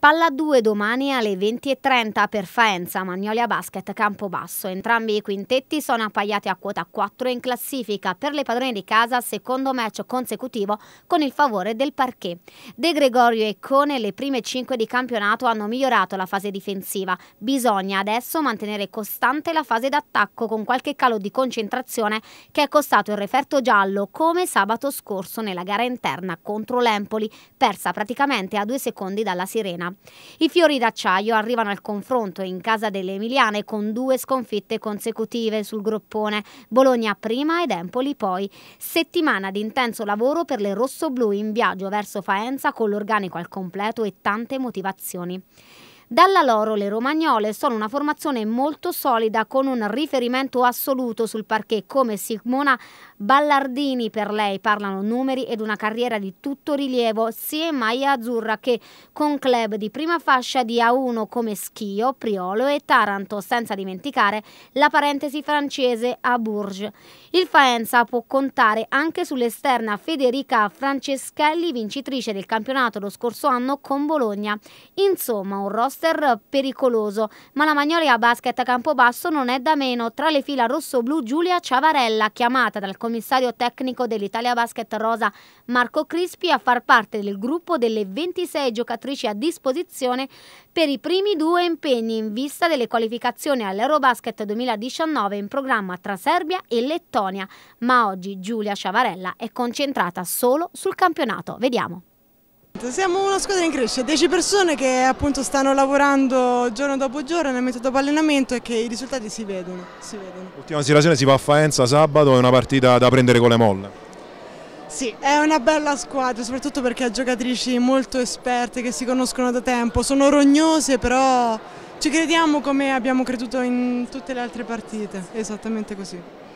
Palla 2 domani alle 20.30 per Faenza, Magnolia Basket, Campobasso. Entrambi i quintetti sono appaiati a quota 4 in classifica per le padrone di casa, secondo match consecutivo con il favore del parquet. De Gregorio e Cone, le prime 5 di campionato, hanno migliorato la fase difensiva. Bisogna adesso mantenere costante la fase d'attacco con qualche calo di concentrazione che è costato il referto giallo come sabato scorso nella gara interna contro l'Empoli, persa praticamente a due secondi dalla sirena. I fiori d'acciaio arrivano al confronto in casa delle Emiliane con due sconfitte consecutive sul groppone, Bologna prima ed Empoli poi. Settimana di intenso lavoro per le rossoblù in viaggio verso Faenza con l'organico al completo e tante motivazioni. Dalla loro le romagnole sono una formazione molto solida con un riferimento assoluto sul parquet come Simona Ballardini per lei parlano numeri ed una carriera di tutto rilievo sia in maglia azzurra che con club di prima fascia di A1 come Schio, Priolo e Taranto senza dimenticare la parentesi francese a Bourges. Il Faenza può contare anche sull'esterna Federica Franceschelli vincitrice del campionato lo scorso anno con Bologna. Insomma un roster roster pericoloso, ma la Magnolia Basket a campo basso non è da meno. Tra le fila rosso-blu Giulia Ciavarella, chiamata dal commissario tecnico dell'Italia Basket Rosa Marco Crispi a far parte del gruppo delle 26 giocatrici a disposizione per i primi due impegni in vista delle qualificazioni all'Eurobasket 2019 in programma tra Serbia e Lettonia. Ma oggi Giulia Ciavarella è concentrata solo sul campionato. Vediamo. Siamo una squadra in crescita, 10 persone che appunto stanno lavorando giorno dopo giorno nel metodo allenamento e che i risultati si vedono. Si vedono. Ultima situazione si va a Faenza sabato, è una partita da prendere con le molle. Sì, è una bella squadra, soprattutto perché ha giocatrici molto esperte che si conoscono da tempo, sono rognose però ci crediamo come abbiamo creduto in tutte le altre partite, esattamente così.